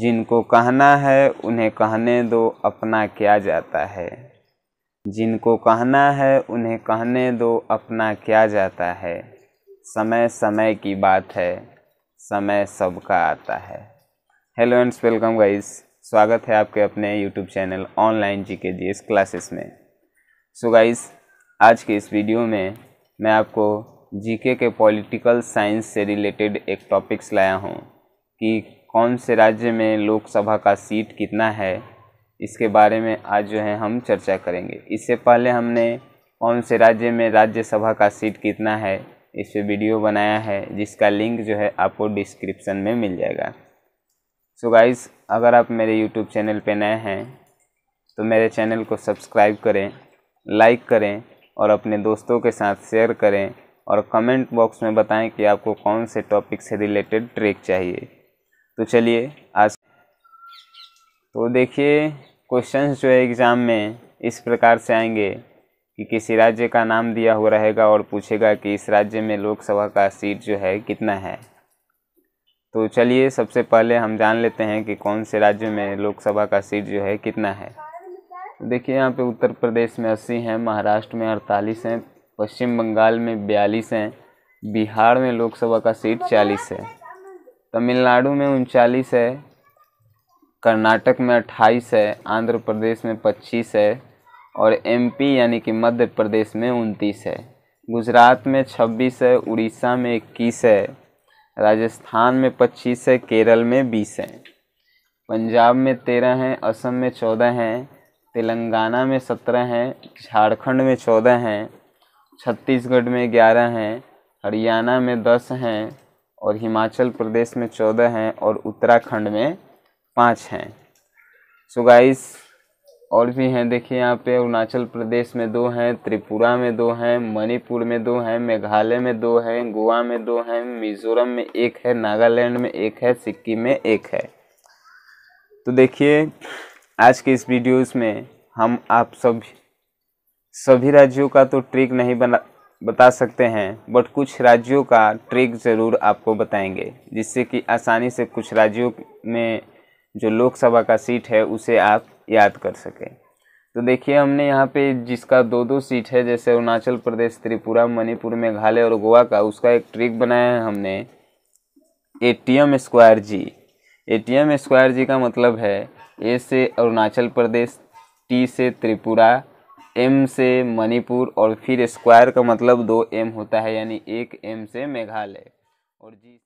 जिनको कहना है उन्हें कहने दो अपना क्या जाता है जिनको कहना है उन्हें कहने दो अपना क्या जाता है समय समय की बात है समय सबका आता है हेलो एंड्स वेलकम गाइस स्वागत है आपके अपने यूट्यूब चैनल ऑनलाइन जी के जी एस क्लासेस में सो so गाइस आज के इस वीडियो में मैं आपको जीके के पॉलिटिकल साइंस से रिलेटेड एक टॉपिक्स लाया हूँ कि कौन से राज्य में लोकसभा का सीट कितना है इसके बारे में आज जो है हम चर्चा करेंगे इससे पहले हमने कौन से राज्य में राज्यसभा का सीट कितना है इस पर वीडियो बनाया है जिसका लिंक जो है आपको डिस्क्रिप्शन में मिल जाएगा सो so गाइस अगर आप मेरे यूट्यूब चैनल पर नए हैं तो मेरे चैनल को सब्सक्राइब करें लाइक करें और अपने दोस्तों के साथ शेयर करें और कमेंट बॉक्स में बताएं कि आपको कौन से टॉपिक से रिलेटेड ट्रिक चाहिए तो चलिए आज तो देखिए क्वेश्चंस जो है एग्ज़ाम में इस प्रकार से आएंगे कि किसी राज्य का नाम दिया हुआ रहेगा और पूछेगा कि इस राज्य में लोकसभा का सीट जो है कितना है तो चलिए सबसे पहले हम जान लेते हैं कि कौन से राज्य में लोकसभा का सीट जो है कितना है तो देखिए यहाँ पे उत्तर प्रदेश में अस्सी हैं महाराष्ट्र में अड़तालीस हैं पश्चिम बंगाल में बयालीस हैं बिहार में लोकसभा का सीट चालीस है तमिलनाडु में उनचालीस है कर्नाटक में अट्ठाईस है आंध्र प्रदेश में पच्चीस है और एमपी यानी कि मध्य प्रदेश में उनतीस है गुजरात में छब्बीस है उड़ीसा में इक्कीस है राजस्थान में पच्चीस है केरल में बीस है पंजाब में तेरह हैं असम में चौदह हैं तेलंगाना में सत्रह हैं झारखंड में चौदह हैं छत्तीसगढ़ में ग्यारह हैं हरियाणा में दस हैं और हिमाचल प्रदेश में चौदह हैं और उत्तराखंड में पाँच हैं सो गाइस और भी हैं देखिए यहाँ पे अरुणाचल प्रदेश में दो हैं त्रिपुरा में दो हैं मणिपुर में दो हैं मेघालय में दो हैं गोवा में दो हैं मिजोरम में एक है नागालैंड में एक है सिक्किम में एक है तो देखिए आज के इस वीडियोस में हम आप सभी सभी राज्यों का तो ट्रिक नहीं बना बता सकते हैं बट कुछ राज्यों का ट्रिक ज़रूर आपको बताएंगे जिससे कि आसानी से कुछ राज्यों में जो लोकसभा का सीट है उसे आप याद कर सकें तो देखिए हमने यहाँ पे जिसका दो दो सीट है जैसे अरुणाचल प्रदेश त्रिपुरा मणिपुर मेघालय और गोवा का उसका एक ट्रिक बनाया है हमने A T M square G A T M square G का मतलब है ए से अरुणाचल प्रदेश टी से त्रिपुरा एम से मणिपुर और फिर स्क्वायर का मतलब दो एम होता है यानी एक एम से मेघालय और जी